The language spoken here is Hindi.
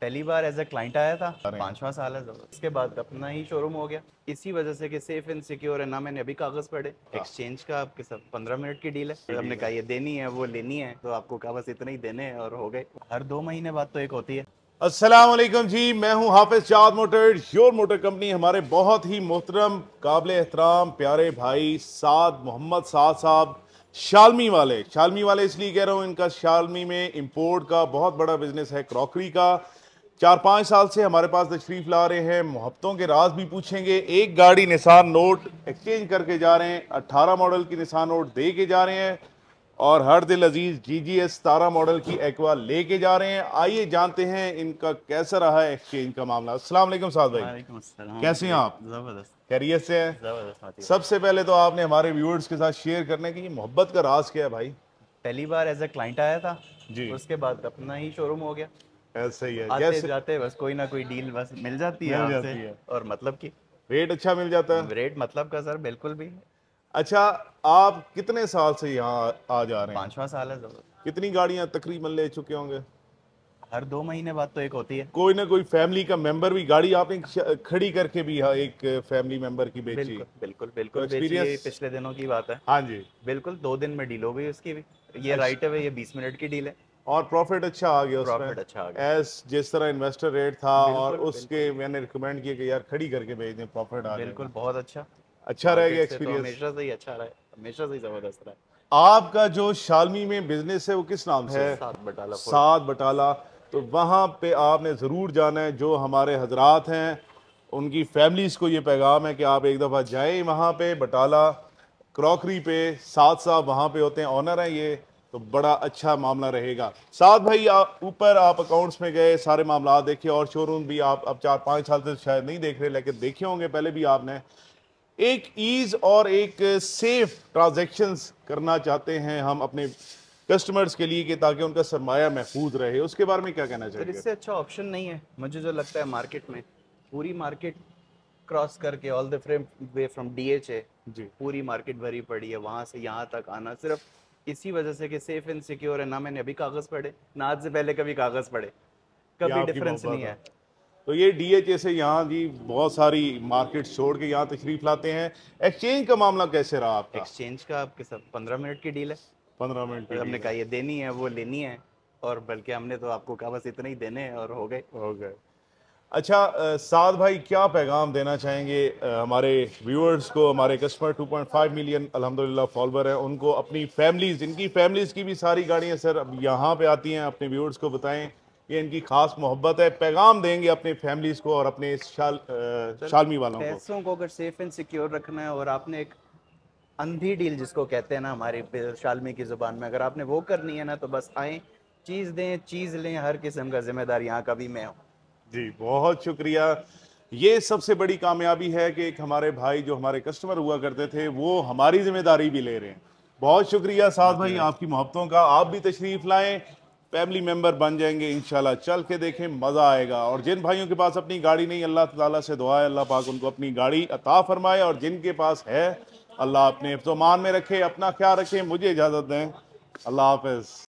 पहली बार एज ए क्लाइंट आया था पांचवा साल है उसके बाद अपना ही शोरूम हो गया इसी वजह से कि सेफ एंड सिक्योर है ना मैंने अभी कागज पढ़े एक्सचेंज हाँ। का आपके साथ पंद्रह मिनट की डील है तो हमने कहा ये देनी है वो लेनी है तो आपको कहा बस इतना ही देने और हो गए हर दो महीने बाद तो एक होती है असलम जी मैं हूं हाफिज चाद मोटर श्योर मोटर कंपनी हमारे बहुत ही मोहतरम काबिल एहतराम प्यारे भाई साद मोहम्मद साद साहब शालमी वाले शालमी वाले इसलिए कह रहा हूँ इनका शालमी में इम्पोर्ट का बहुत बड़ा बिजनेस है क्रॉकरी का चार पाँच साल से हमारे पास तशरीफ़ ला रहे हैं मोहब्बतों के राज भी पूछेंगे एक गाड़ी निशान नोट एक्सचेंज करके जा रहे हैं अट्ठारह मॉडल की निशान नोट दे के जा रहे हैं और हर दिल अजीज़ जी जी एस तारा मॉडल की एक्वा ले के जा रहे हैं आइए जानते हैं इनका कैसा रहा है एक्सचेंज का मामला असलम साहब भाई कैसे हैं आप ज़बरदस्त कैरियर से है सबसे पहले तो आपने हमारे व्यूअर्स के साथ शेयर करने की मोहब्बत का राज क्या है भाई पहली बार एज ए क्लाइंट आया था जी उसके बाद अपना ही शोरूम हो गया ऐसे ही है आते जाते बस कोई ना कोई डील बस मिल जाती है मिल जाती है और मतलब की रेट अच्छा मिल जाता है रेट मतलब का सर बिल्कुल भी अच्छा आप कितने साल से यहाँ आ जा रहे हैं पांचवा साल है कितनी गाड़ियाँ तकरीबन ले चुके होंगे हर दो महीने बाद तो एक होती है कोई ना कोई फैमिली का मेंबर भी गाड़ी आपने खड़ी करके भी हाँ, एक फैमिली मेंबर की बेची बिल्कुल बिल्कुल तो बिल्कुल तो experience... पिछले दिनों की बात है हाँ जी बिल्कुल दो दिन में डील हो गई उसकी भी ये अच्छा। राइट है ये बीस मिनट की डील है और प्रॉफिट अच्छा आ गया उसमें अच्छा एस जिस तरह इन्वेस्टर रेट था और उसके मैंने रिकमेंड किया कि यार खड़ी करके भेज दें प्रॉफिट आ बिल्कुल बहुत अच्छा अच्छा रहेगा एक्सपीरियंस तो हमेशा से ही अच्छा रहा है हमेशा से ही जबरदस्त रहा आपका जो शालमी में बिजनेस है वो किस नाम से है सात बटाला सात बटाला तो वहाँ पे आपने ज़रूर जाना है जो हमारे हजरात हैं उनकी फैमिलीज़ को ये पैगाम है कि आप एक दफ़ा जाएं वहाँ पे बटाला क्रॉकरी पे साथ साथ वहाँ पे होते हैं ऑनर हैं ये तो बड़ा अच्छा मामला रहेगा साथ भाई ऊपर आप अकाउंट्स में गए सारे मामला देखे और शोरूम भी आप अब चार पाँच साल से शायद नहीं देख रहे लेकिन देखे होंगे पहले भी आपने एक ईज और एक सेफ ट्रांजेक्शन्स करना चाहते हैं हम अपने कस्टमर्स के लिए कि ताकि उनका सरमाया महफूज रहे उसके बारे में क्या कहना चाहिए इससे अच्छा ऑप्शन नहीं है मुझे जो लगता है मार्केट में पूरी मार्केट क्रॉस करके all the frame way from D H A पूरी मार्केट भरी पड़ी है वहाँ से यहाँ तक आना सिर्फ इसी वजह से कि सेफ एंड सिक्योर है ना मैंने अभी कागज पढ़े ना आज से पहले कभी कागज पढ़े कभी डिफरेंस नहीं है तो ये डीएचए से यहाँ जी बहुत सारी मार्केट छोड़ के यहाँ तशरीफ लाते हैं एक्सचेंज का मामला कैसे रहा आपका एक्सचेंज का आपके साथ पंद्रह मिनट की डील है पंद्रह मिनट की हमने कहा ये देनी है वो लेनी है और बल्कि हमने तो आपको कहा बस इतना ही देने हैं और हो गए हो गए अच्छा साध भाई क्या पैगाम देना चाहेंगे हमारे व्यूअर्स को हमारे कस्टमर 2.5 मिलियन अल्हम्दुलिल्लाह फॉलोवर हैं उनको अपनी फैमिलीज इनकी फैमिलीज़ की भी सारी गाड़ियां सर अब यहाँ पे आती हैं अपने व्यूअर्स को बताएं ये इनकी खास मोहब्बत है पैगाम देंगे अपने फैमिलीज़ को और अपने शाल शालमी वालों को पैसों को अगर सेफ एंड सिक्योर रखना है और आपने एक अंधी डील जिसको कहते हैं ना हमारे शालमी की ज़ुबान में अगर आपने वो करनी है ना तो बस आए चीज़ दें चीज़ लें हर किस्म का जिम्मेदार यहाँ का भी मैं हूँ जी बहुत शुक्रिया ये सबसे बड़ी कामयाबी है कि एक हमारे भाई जो हमारे कस्टमर हुआ करते थे वो हमारी जिम्मेदारी भी ले रहे हैं बहुत शुक्रिया साथ भाई आपकी मोहब्बतों का आप भी तशरीफ लाएं फैमिली मेम्बर बन जाएंगे इंशाल्लाह चल के देखें मज़ा आएगा और जिन भाइयों के पास अपनी गाड़ी नहीं अल्लाह ताला से दुआ है अल्लाह पाक उनको अपनी गाड़ी अता फरमाए और जिनके पास है अल्लाह अपने इफ्तमान में रखे अपना ख्याल रखें मुझे इजाज़त दें अल्लाह हाफ